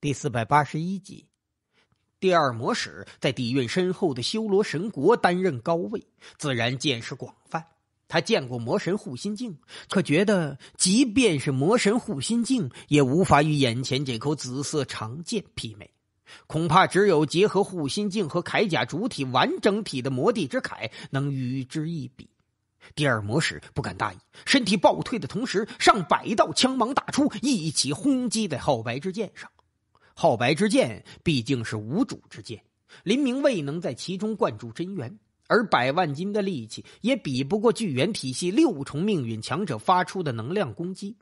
第四百八十一集，第二魔使在底蕴深厚的修罗神国担任高位，自然见识广泛。他见过魔神护心镜，可觉得即便是魔神护心镜，也无法与眼前这口紫色长剑媲美。恐怕只有结合护心镜和铠甲主体完整体的魔帝之铠，能与之一比。第二魔使不敢大意，身体暴退的同时，上百道枪芒打出，一起轰击在皓白之剑上。皓白之剑毕竟是无主之剑，林明未能在其中灌注真元，而百万斤的力气也比不过巨猿体系六重命运强者发出的能量攻击。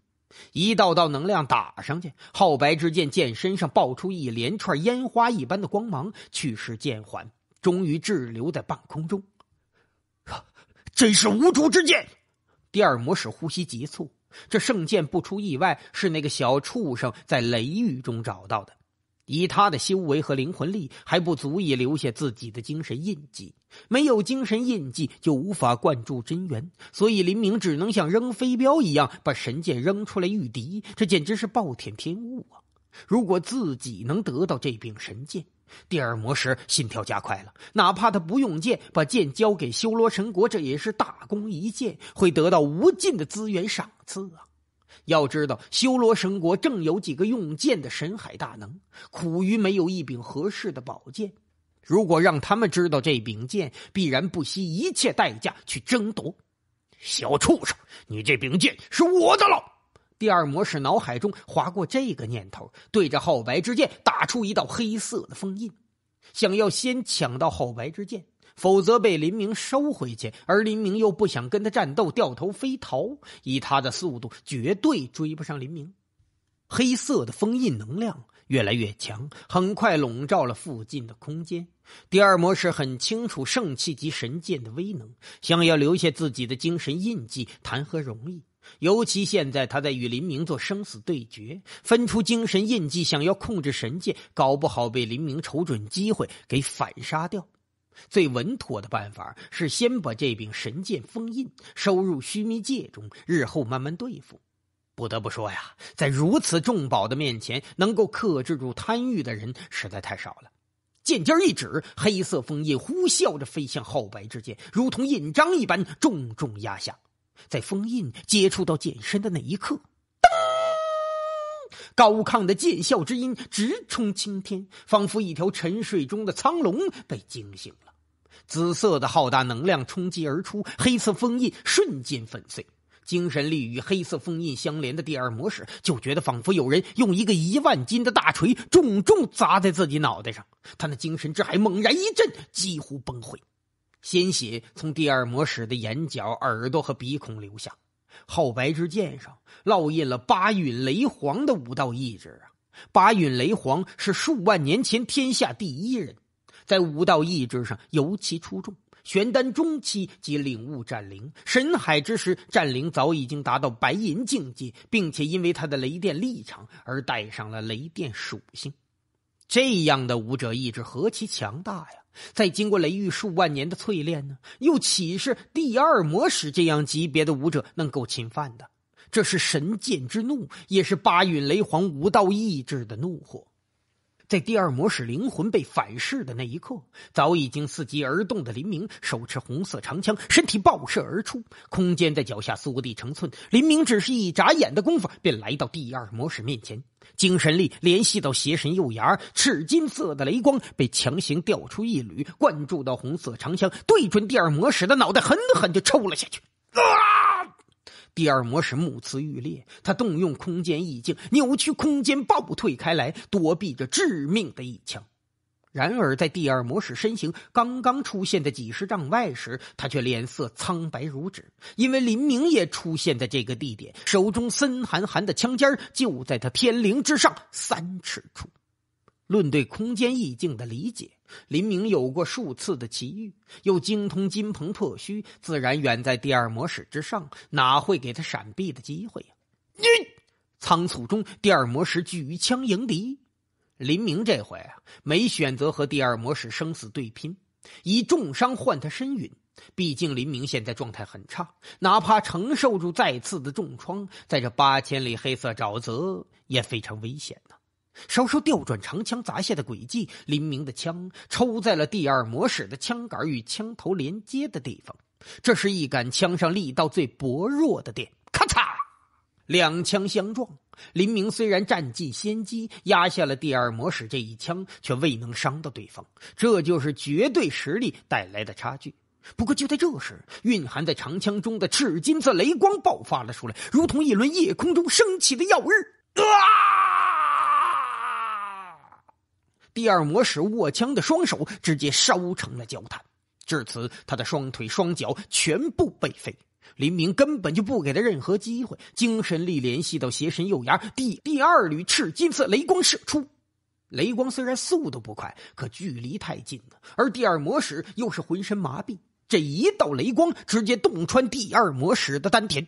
一道道能量打上去，皓白之剑剑身上爆出一连串烟花一般的光芒，去势渐缓，终于滞留在半空中。真是无主之剑！第二魔使呼吸急促，这圣剑不出意外是那个小畜生在雷狱中找到的。以他的修为和灵魂力，还不足以留下自己的精神印记。没有精神印记，就无法灌注真元。所以林明只能像扔飞镖一样把神剑扔出来御敌。这简直是暴殄天物啊！如果自己能得到这柄神剑，第二魔石心跳加快了。哪怕他不用剑，把剑交给修罗神国，这也是大功一件，会得到无尽的资源赏赐啊！要知道，修罗神国正有几个用剑的神海大能，苦于没有一柄合适的宝剑。如果让他们知道这柄剑，必然不惜一切代价去争夺。小畜生，你这柄剑是我的了！第二魔使脑海中划过这个念头，对着皓白之剑打出一道黑色的封印，想要先抢到皓白之剑。否则被林明收回去，而林明又不想跟他战斗，掉头飞逃。以他的速度，绝对追不上林明。黑色的封印能量越来越强，很快笼罩了附近的空间。第二模式很清楚圣器级神剑的威能，想要留下自己的精神印记，谈何容易？尤其现在他在与林明做生死对决，分出精神印记，想要控制神剑，搞不好被林明瞅准机会给反杀掉。最稳妥的办法是先把这柄神剑封印，收入须弥界中，日后慢慢对付。不得不说呀，在如此重宝的面前，能够克制住贪欲的人实在太少了。剑尖一指，黑色封印呼啸着飞向后白之剑，如同印章一般重重压下。在封印接触到剑身的那一刻。高亢的剑啸之音直冲青天，仿佛一条沉睡中的苍龙被惊醒了。紫色的浩大能量冲击而出，黑色封印瞬间粉碎。精神力与黑色封印相连的第二魔使就觉得仿佛有人用一个一万斤的大锤重重砸在自己脑袋上，他那精神之海猛然一震，几乎崩溃，鲜血从第二魔使的眼角、耳朵和鼻孔流下。皓白之剑上烙印了八陨雷皇的武道意志啊！八陨雷皇是数万年前天下第一人，在武道意志上尤其出众。玄丹中期即领悟战灵神海之时，战灵早已经达到白银境界，并且因为他的雷电立场而带上了雷电属性。这样的武者意志何其强大呀！在经过雷狱数万年的淬炼呢，又岂是第二魔使这样级别的武者能够侵犯的？这是神剑之怒，也是八陨雷皇无道意志的怒火。在第二魔使灵魂被反噬的那一刻，早已经伺机而动的林明手持红色长枪，身体爆射而出，空间在脚下缩地成寸。林明只是一眨眼的功夫，便来到第二魔使面前，精神力联系到邪神右牙，赤金色的雷光被强行调出一缕，灌注到红色长枪，对准第二魔使的脑袋狠狠就抽了下去。啊！第二魔使目眦欲裂，他动用空间意境，扭曲空间爆退开来，躲避着致命的一枪。然而，在第二魔使身形刚刚出现在几十丈外时，他却脸色苍白如纸，因为林明也出现在这个地点，手中森寒寒的枪尖就在他天灵之上三尺处。论对空间意境的理解，林明有过数次的奇遇，又精通金鹏破虚，自然远在第二魔使之上，哪会给他闪避的机会呀？你仓促中，第二魔使举枪迎敌。林明这回啊，没选择和第二魔使生死对拼，以重伤换他身陨。毕竟林明现在状态很差，哪怕承受住再次的重创，在这八千里黑色沼泽也非常危险。稍稍调转长枪砸下的轨迹，林明的枪抽在了第二魔使的枪杆与枪头连接的地方。这是一杆枪上力道最薄弱的点。咔嚓，两枪相撞。林明虽然占尽先机，压下了第二魔使这一枪，却未能伤到对方。这就是绝对实力带来的差距。不过就在这时，蕴含在长枪中的赤金色雷光爆发了出来，如同一轮夜空中升起的耀日。啊！第二魔使握枪的双手直接烧成了焦炭，至此他的双腿双脚全部被废。林明根本就不给他任何机会，精神力联系到邪神右牙，第第二缕赤金色雷光射出。雷光虽然速度不快，可距离太近了。而第二魔使又是浑身麻痹，这一道雷光直接洞穿第二魔使的丹田，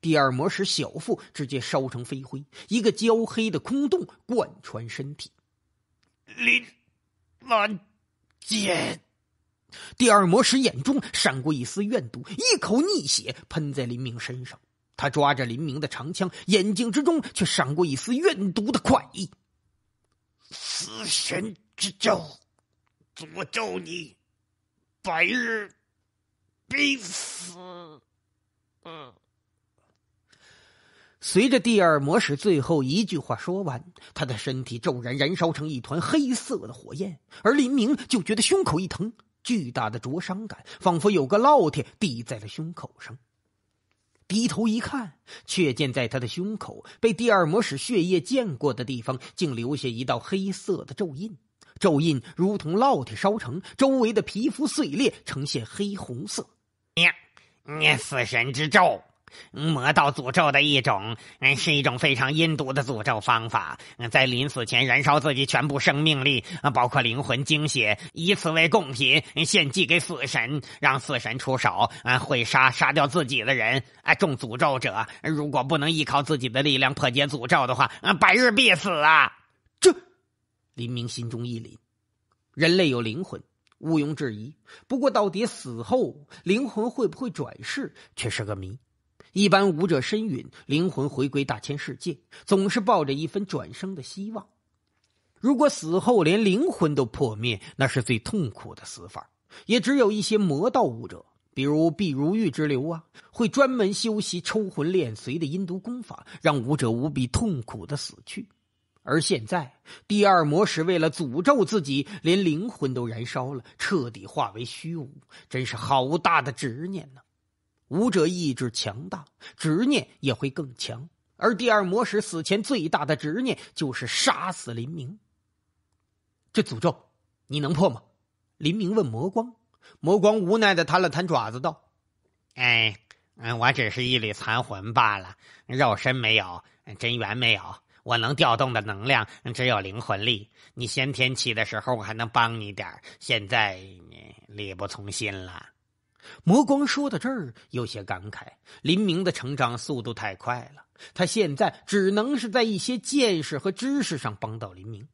第二魔使小腹直接烧成飞灰，一个焦黑的空洞贯穿身体。林兰剑，第二魔使眼中闪过一丝怨毒，一口逆血喷在林明身上。他抓着林明的长枪，眼睛之中却闪过一丝怨毒的快意。死神之咒，诅咒你，白日必死。嗯。随着第二魔使最后一句话说完，他的身体骤然燃烧成一团黑色的火焰，而林明就觉得胸口一疼，巨大的灼伤感，仿佛有个烙铁抵在了胸口上。低头一看，却见在他的胸口被第二魔使血液溅过的地方，竟留下一道黑色的咒印，咒印如同烙铁烧成，周围的皮肤碎裂，呈现黑红色。你，你死神之咒。魔道诅咒的一种，嗯，是一种非常阴毒的诅咒方法。在临死前燃烧自己全部生命力，包括灵魂精血，以此为贡品献祭给死神，让死神出手，啊，会杀杀掉自己的人。啊，中诅咒者如果不能依靠自己的力量破解诅咒的话，啊，百日必死啊！这，林明心中一凛：人类有灵魂，毋庸置疑。不过，到底死后灵魂会不会转世，却是个谜。一般武者身陨，灵魂回归大千世界，总是抱着一份转生的希望。如果死后连灵魂都破灭，那是最痛苦的死法。也只有一些魔道武者，比如毕如玉之流啊，会专门修习抽魂炼髓的阴毒功法，让武者无比痛苦的死去。而现在，第二魔使为了诅咒自己，连灵魂都燃烧了，彻底化为虚无，真是好大的执念呢。武者意志强大，执念也会更强。而第二魔使死前最大的执念就是杀死林明。这诅咒你能破吗？林明问魔光。魔光无奈的摊了摊爪子道：“哎，嗯，我只是一缕残魂罢了，肉身没有，真元没有，我能调动的能量只有灵魂力。你先天气的时候我还能帮你点现在你力不从心了。”魔光说到这儿，有些感慨：“林明的成长速度太快了，他现在只能是在一些见识和知识上帮到林明。”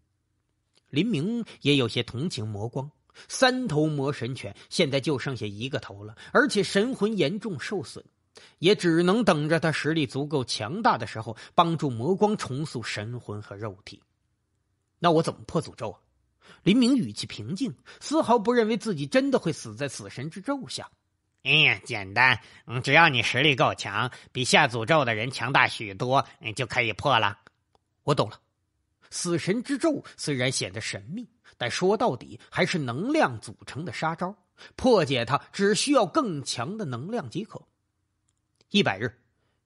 林明也有些同情魔光。三头魔神犬现在就剩下一个头了，而且神魂严重受损，也只能等着他实力足够强大的时候帮助魔光重塑神魂和肉体。那我怎么破诅咒啊？林明语气平静，丝毫不认为自己真的会死在死神之咒下。哎呀，简单，嗯，只要你实力够强，比下诅咒的人强大许多，你就可以破了。我懂了。死神之咒虽然显得神秘，但说到底还是能量组成的杀招，破解它只需要更强的能量即可。一百日，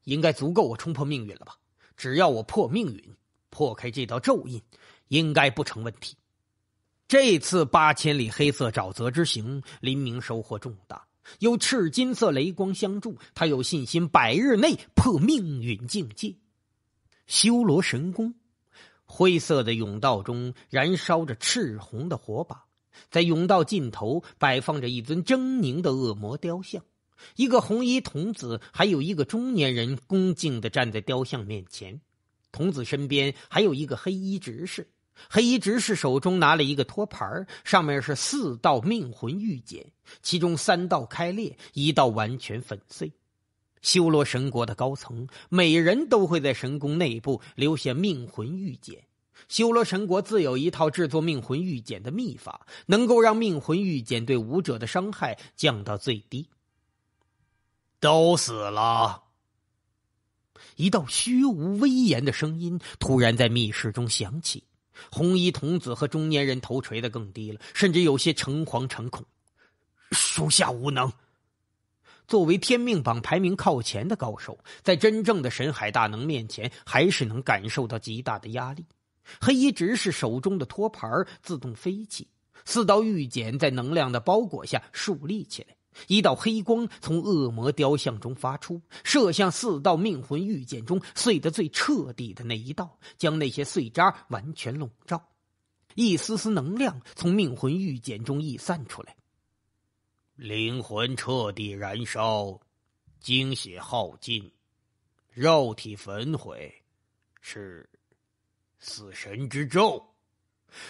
应该足够我冲破命运了吧？只要我破命运，破开这道咒印，应该不成问题。这次八千里黑色沼泽之行，林明收获重大。有赤金色雷光相助，他有信心百日内破命运境界。修罗神功。灰色的甬道中燃烧着赤红的火把，在甬道尽头摆放着一尊狰狞的恶魔雕像。一个红衣童子，还有一个中年人恭敬的站在雕像面前。童子身边还有一个黑衣执事。黑衣执事手中拿了一个托盘，上面是四道命魂玉简，其中三道开裂，一道完全粉碎。修罗神国的高层每人都会在神宫内部留下命魂玉简。修罗神国自有一套制作命魂玉简的秘法，能够让命魂玉简对武者的伤害降到最低。都死了！一道虚无威严的声音突然在密室中响起。红衣童子和中年人头垂的更低了，甚至有些诚惶诚恐。属下无能。作为天命榜排名靠前的高手，在真正的神海大能面前，还是能感受到极大的压力。黑衣执事手中的托盘自动飞起，四道玉简在能量的包裹下竖立起来。一道黑光从恶魔雕像中发出，射向四道命魂御剑中碎得最彻底的那一道，将那些碎渣完全笼罩。一丝丝能量从命魂御剑中溢散出来。灵魂彻底燃烧，精血耗尽，肉体焚毁，是死神之咒。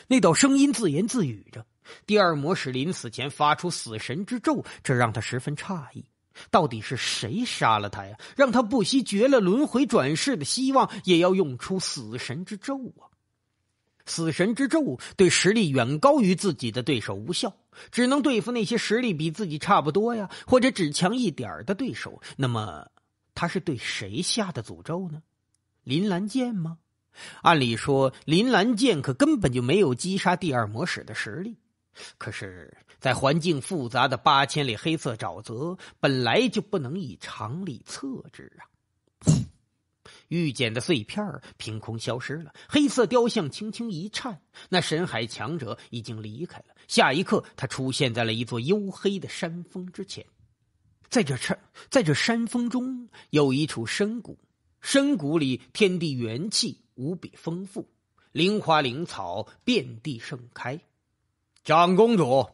那道声音自言自语着。第二魔使临死前发出死神之咒，这让他十分诧异。到底是谁杀了他呀？让他不惜绝了轮回转世的希望，也要用出死神之咒啊！死神之咒对实力远高于自己的对手无效，只能对付那些实力比自己差不多呀，或者只强一点的对手。那么，他是对谁下的诅咒呢？林兰剑吗？按理说，林兰剑可根本就没有击杀第二魔使的实力。可是，在环境复杂的八千里黑色沼泽，本来就不能以常理测之啊！玉简的碎片儿凭空消失了，黑色雕像轻轻一颤，那神海强者已经离开了。下一刻，他出现在了一座幽黑的山峰之前，在这山，在这山峰中有一处深谷，深谷里天地元气无比丰富，灵花灵草遍地盛开。长公主，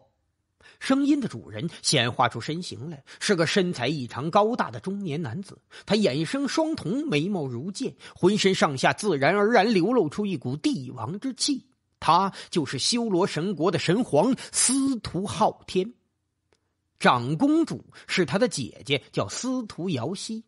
声音的主人显化出身形来，是个身材异常高大的中年男子。他眼生双瞳，眉毛如剑，浑身上下自然而然流露出一股帝王之气。他就是修罗神国的神皇司徒昊天。长公主是他的姐姐，叫司徒瑶溪。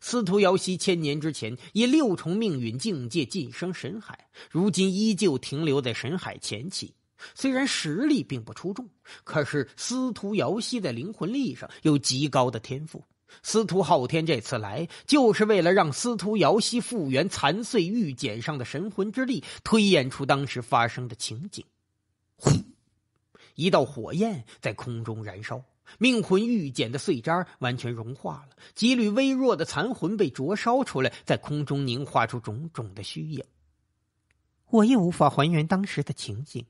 司徒瑶溪千年之前以六重命运境界晋升神海，如今依旧停留在神海前期。虽然实力并不出众，可是司徒瑶溪在灵魂力上有极高的天赋。司徒昊天这次来，就是为了让司徒瑶溪复原残碎玉简上的神魂之力，推演出当时发生的情景。呼，一道火焰在空中燃烧，命魂玉简的碎渣完全融化了，几缕微弱的残魂被灼烧出来，在空中凝化出种种的虚影。我也无法还原当时的情景。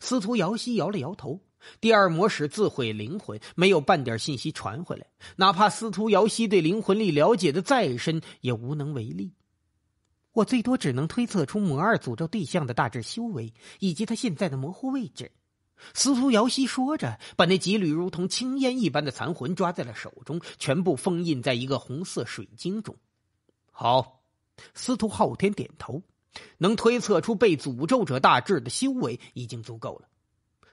司徒瑶溪摇了摇头，第二魔使自毁灵魂，没有半点信息传回来。哪怕司徒瑶溪对灵魂力了解的再深，也无能为力。我最多只能推测出魔二诅咒对象的大致修为，以及他现在的模糊位置。司徒瑶溪说着，把那几缕如同青烟一般的残魂抓在了手中，全部封印在一个红色水晶中。好，司徒昊天点头。能推测出被诅咒者大致的修为已经足够了。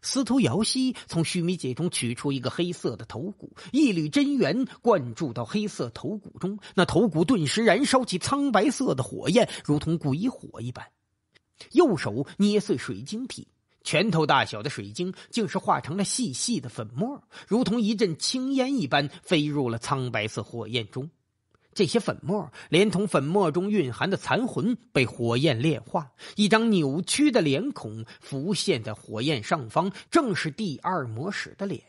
司徒瑶溪从须弥界中取出一个黑色的头骨，一缕真元灌注到黑色头骨中，那头骨顿时燃烧起苍白色的火焰，如同鬼火一般。右手捏碎水晶体，拳头大小的水晶竟是化成了细细的粉末，如同一阵青烟一般飞入了苍白色火焰中。这些粉末连同粉末中蕴含的残魂被火焰炼化，一张扭曲的脸孔浮现在火焰上方，正是第二魔使的脸。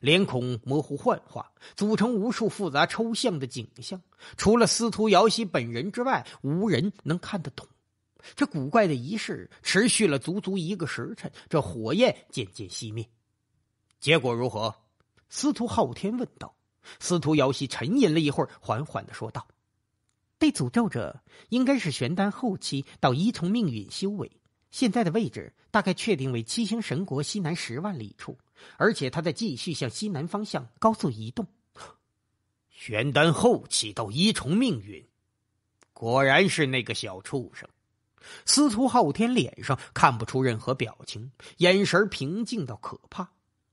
脸孔模糊幻化，组成无数复杂抽象的景象，除了司徒瑶溪本人之外，无人能看得懂。这古怪的仪式持续了足足一个时辰，这火焰渐渐熄灭。结果如何？司徒昊天问道。司徒瑶溪沉吟了一会儿，缓缓的说道：“被诅咒者应该是玄丹后期到一重命运修为，现在的位置大概确定为七星神国西南十万里处，而且他在继续向西南方向高速移动。玄丹后期到一重命运，果然是那个小畜生。”司徒昊天脸上看不出任何表情，眼神平静到可怕。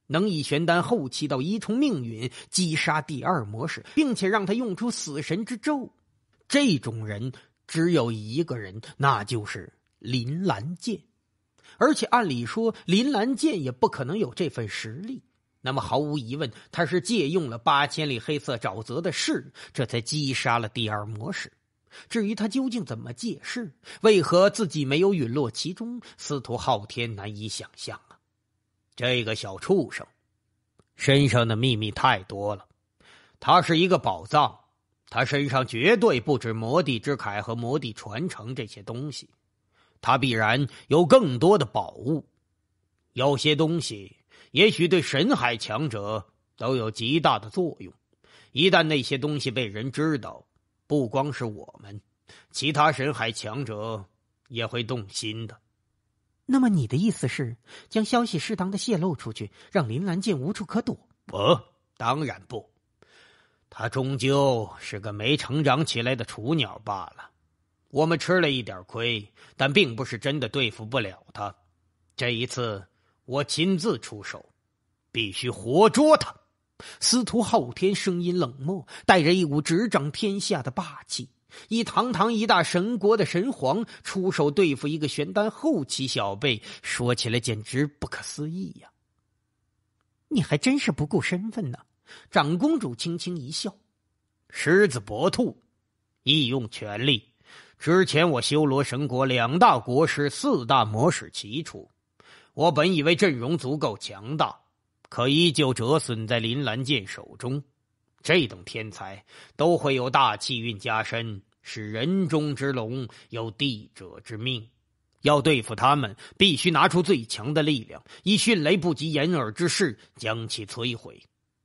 能以玄丹后期到一重命运击杀第二魔使，并且让他用出死神之咒，这种人只有一个人，那就是林兰剑。而且按理说，林兰剑也不可能有这份实力。那么毫无疑问，他是借用了八千里黑色沼泽的势，这才击杀了第二魔使。至于他究竟怎么借势，为何自己没有陨落其中，司徒昊天难以想象。这个小畜生身上的秘密太多了，他是一个宝藏。他身上绝对不止魔帝之铠和魔帝传承这些东西，他必然有更多的宝物。有些东西也许对神海强者都有极大的作用。一旦那些东西被人知道，不光是我们，其他神海强者也会动心的。那么你的意思是，将消息适当的泄露出去，让林兰剑无处可躲？不，当然不。他终究是个没成长起来的雏鸟罢了。我们吃了一点亏，但并不是真的对付不了他。这一次，我亲自出手，必须活捉他。司徒昊天声音冷漠，带着一股执掌天下的霸气。一堂堂一大神国的神皇出手对付一个玄丹后期小辈，说起来简直不可思议呀！你还真是不顾身份呢。长公主轻轻一笑：“狮子搏兔，亦用全力。之前我修罗神国两大国师、四大魔使齐出，我本以为阵容足够强大，可依旧折损在林兰剑手中。”这等天才都会有大气运加身，是人中之龙，有地者之命。要对付他们，必须拿出最强的力量，以迅雷不及掩耳之势将其摧毁。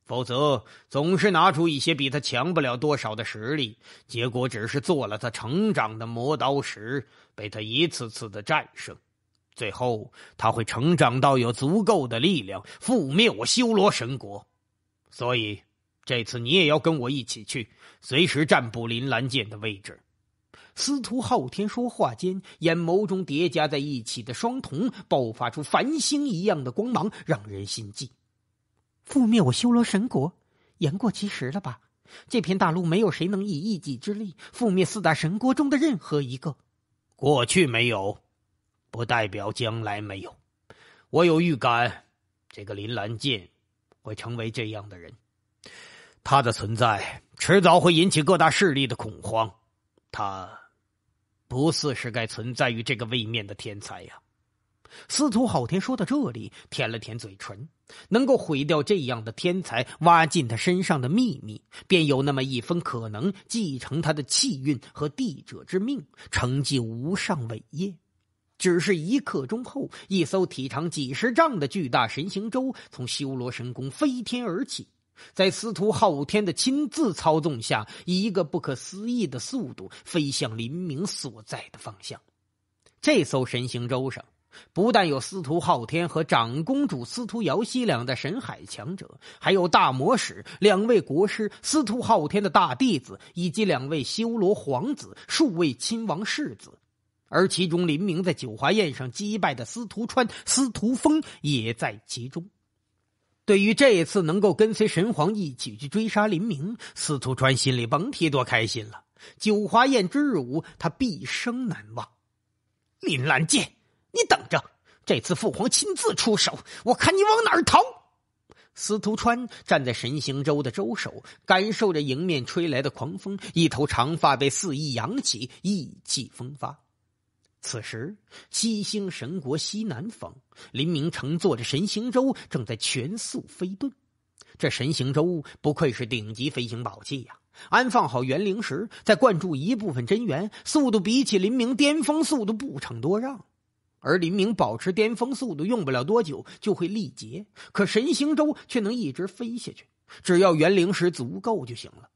否则，总是拿出一些比他强不了多少的实力，结果只是做了他成长的磨刀石，被他一次次的战胜。最后，他会成长到有足够的力量覆灭我修罗神国。所以。这次你也要跟我一起去，随时占卜林兰剑的位置。司徒浩天说话间，眼眸中叠加在一起的双瞳爆发出繁星一样的光芒，让人心悸。覆灭我修罗神国，言过其实了吧？这片大陆没有谁能以一己之力覆灭四大神国中的任何一个。过去没有，不代表将来没有。我有预感，这个林兰剑会成为这样的人。他的存在迟早会引起各大势力的恐慌，他不似是该存在于这个位面的天才呀。司徒浩天说到这里，舔了舔嘴唇，能够毁掉这样的天才，挖尽他身上的秘密，便有那么一分可能继承他的气运和帝者之命，成就无上伟业。只是一刻钟后，一艘体长几十丈的巨大神行舟从修罗神宫飞天而起。在司徒昊天的亲自操纵下，以一个不可思议的速度飞向林明所在的方向。这艘神行舟上，不但有司徒昊天和长公主司徒瑶溪两代神海强者，还有大魔使、两位国师、司徒昊天的大弟子，以及两位修罗皇子、数位亲王世子。而其中，林明在九华宴上击败的司徒川、司徒峰也在其中。对于这一次能够跟随神皇一起去追杀林明，司徒川心里甭提多开心了。九华宴之日午，他毕生难忘。林兰剑，你等着，这次父皇亲自出手，我看你往哪儿逃！司徒川站在神行舟的舟首，感受着迎面吹来的狂风，一头长发被肆意扬起，意气风发。此时，七星神国西南方，林明乘坐着神行舟正在全速飞遁。这神行舟不愧是顶级飞行宝器呀！安放好元灵石，再灌注一部分真元，速度比起林明巅峰速度不成多让。而林明保持巅峰速度，用不了多久就会力竭。可神行舟却能一直飞下去，只要元灵石足够就行了。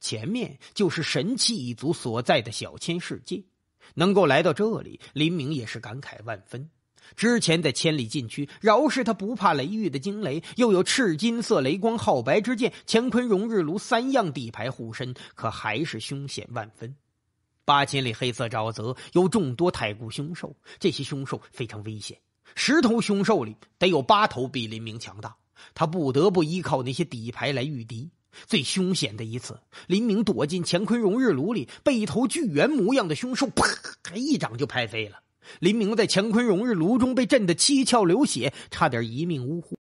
前面就是神器一族所在的小千世界。能够来到这里，林明也是感慨万分。之前在千里禁区，饶是他不怕雷域的惊雷，又有赤金色雷光、皓白之剑、乾坤融日炉三样底牌护身，可还是凶险万分。八千里黑色沼泽有众多太古凶兽，这些凶兽非常危险，十头凶兽里得有八头比林明强大，他不得不依靠那些底牌来御敌。最凶险的一次，林明躲进乾坤融日炉里，被一头巨猿模样的凶兽啪一掌就拍飞了。林明在乾坤融日炉中被震得七窍流血，差点一命呜呼。